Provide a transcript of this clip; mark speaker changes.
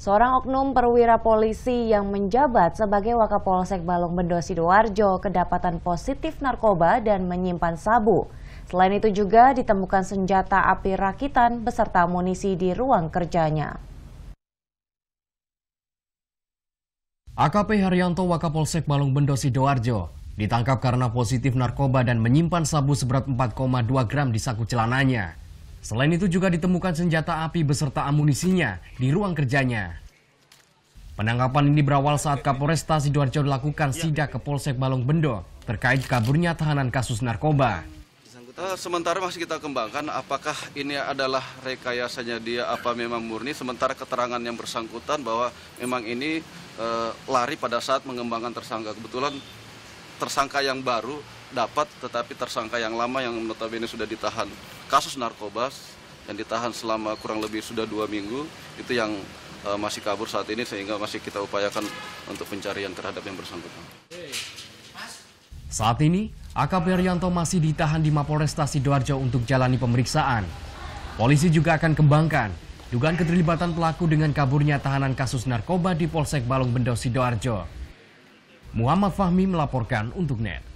Speaker 1: Seorang oknum perwira polisi yang menjabat sebagai Wakapolsek Balong Bendo Sidoarjo kedapatan positif narkoba dan menyimpan sabu. Selain itu juga ditemukan senjata api rakitan beserta munisi di ruang kerjanya.
Speaker 2: AKP Haryanto Wakapolsek Balong Bendo Sidoarjo ditangkap karena positif narkoba dan menyimpan sabu seberat 4,2 gram di saku celananya. Selain itu juga ditemukan senjata api beserta amunisinya di ruang kerjanya. Penangkapan ini berawal saat Kapolresta Sidoarjo lakukan sidak ke Polsek Balong Bendo terkait kaburnya tahanan kasus narkoba.
Speaker 3: Eh, sementara masih kita kembangkan apakah ini adalah rekayasanya dia apa memang murni. Sementara keterangan yang bersangkutan bahwa memang ini e, lari pada saat mengembangkan tersangka. Kebetulan tersangka yang baru dapat tetapi tersangka yang lama yang notabene sudah ditahan kasus narkoba yang ditahan selama kurang lebih sudah dua minggu itu yang uh, masih kabur saat ini sehingga masih kita upayakan untuk pencarian terhadap yang bersangkutan.
Speaker 2: Saat ini, AKP Rianto masih ditahan di Mapolresta Sidoarjo untuk jalani pemeriksaan. Polisi juga akan kembangkan dugaan keterlibatan pelaku dengan kaburnya tahanan kasus narkoba di Polsek Balong Bendo Sidoarjo. Muhammad Fahmi melaporkan untuk NET.